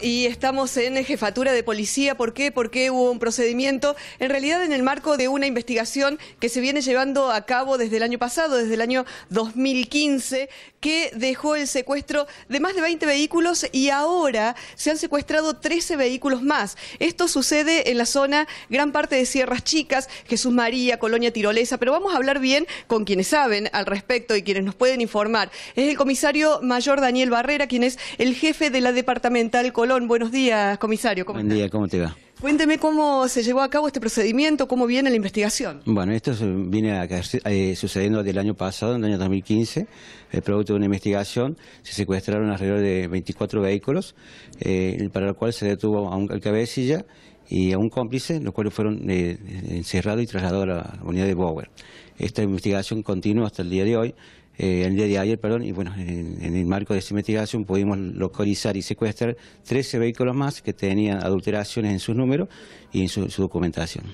y estamos en jefatura de policía. ¿Por qué? Porque hubo un procedimiento, en realidad en el marco de una investigación que se viene llevando a cabo desde el año pasado, desde el año 2015, que dejó el secuestro de más de 20 vehículos y ahora se han secuestrado 13 vehículos más. Esto sucede en la zona, gran parte de Sierras Chicas, Jesús María, Colonia Tirolesa, pero vamos a hablar bien con quienes saben al respecto y quienes nos pueden informar. Es el comisario mayor Daniel Barrera, quien es el jefe de la departamental Colón. Buenos días, comisario. Buen día, ¿cómo te va? Cuénteme cómo se llevó a cabo este procedimiento, cómo viene la investigación. Bueno, esto viene a, desde eh, sucediendo del año pasado, en el año 2015, El eh, producto de una investigación, se secuestraron alrededor de 24 vehículos, eh, para lo cual se detuvo a un cabecilla y a un cómplice, los cuales fueron encerrados y trasladados a la unidad de Bower. Esta investigación continúa hasta el día de hoy, eh, el día de ayer, perdón, y bueno, en, el marco de esta investigación pudimos localizar y secuestrar 13 vehículos más que tenían adulteraciones en sus números y en su, documentación.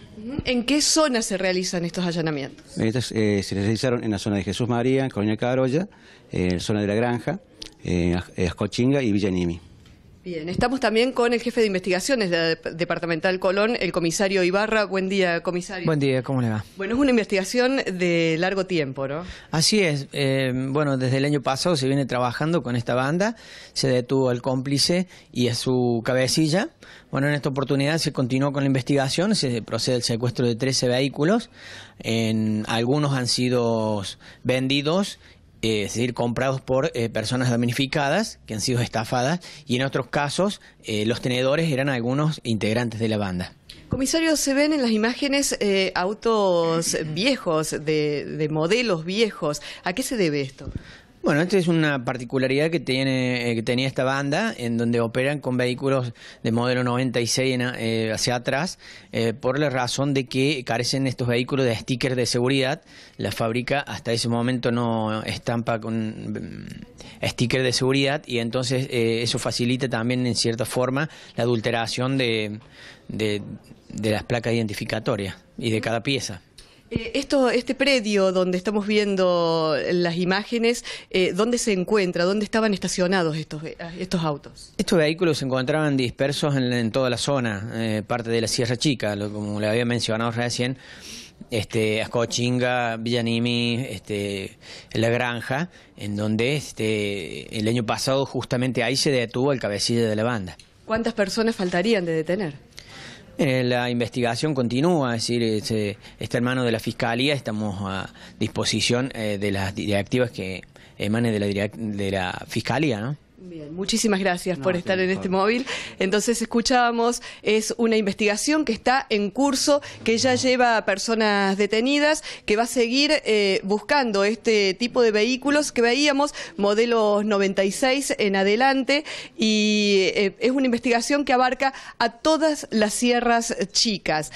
¿En qué zona se realizan estos allanamientos? Estos, eh, se realizaron en la zona de Jesús María, Colonia en la zona de la Granja, eh, Ascochinga y Villanimi. Bien, estamos también con el jefe de investigaciones de Departamental Colón, el comisario Ibarra. Buen día, comisario. Buen día, ¿cómo le va? Bueno, es una investigación de largo tiempo, ¿no? Así es. Eh, bueno, desde el año pasado se viene trabajando con esta banda, se detuvo al cómplice y a su cabecilla. Bueno, en esta oportunidad se continuó con la investigación, se procede al secuestro de 13 vehículos. En, algunos han sido vendidos eh, es decir, comprados por eh, personas damnificadas que han sido estafadas y en otros casos eh, los tenedores eran algunos integrantes de la banda. Comisario, se ven en las imágenes eh, autos viejos, de modelos viejos. ¿A qué se debe esto? Bueno, esta es una particularidad que, tiene, eh, que tenía esta banda, en donde operan con vehículos de modelo 96 eh, hacia atrás, eh, por la razón de que carecen estos vehículos de stickers de seguridad. La fábrica hasta ese momento no estampa con mm, stickers de seguridad y entonces eso facilita también, en cierta forma, la adulteración de las placas identificatorias y de cada pieza. Eh, esto, este predio donde estamos viendo las imágenes, eh, ¿dónde se encuentra? ¿Dónde estaban estacionados estos, ah, estos autos? Estos vehículos se encontraban dispersos en, toda la zona, eh, parte de la Sierra Chica, como le había mencionado recién, este, Ascochinga, Villanimi, este, La Granja, en donde este, el año pasado justamente ahí se detuvo el cabecilla de la banda. ¿Cuántas personas faltarían de detener? Eh, la investigación continúa, es decir, este, este hermano de la Fiscalía, estamos a disposición eh, de las directivas que emanen de la, de la Fiscalía, ¿no? Bien, muchísimas gracias por estar en este móvil. Entonces escuchábamos, es una investigación que está en curso, que ya lleva a personas detenidas, que va a seguir eh, buscando este tipo de vehículos que veíamos, modelos 96 en adelante, y eh, es una investigación que abarca a todas las sierras chicas.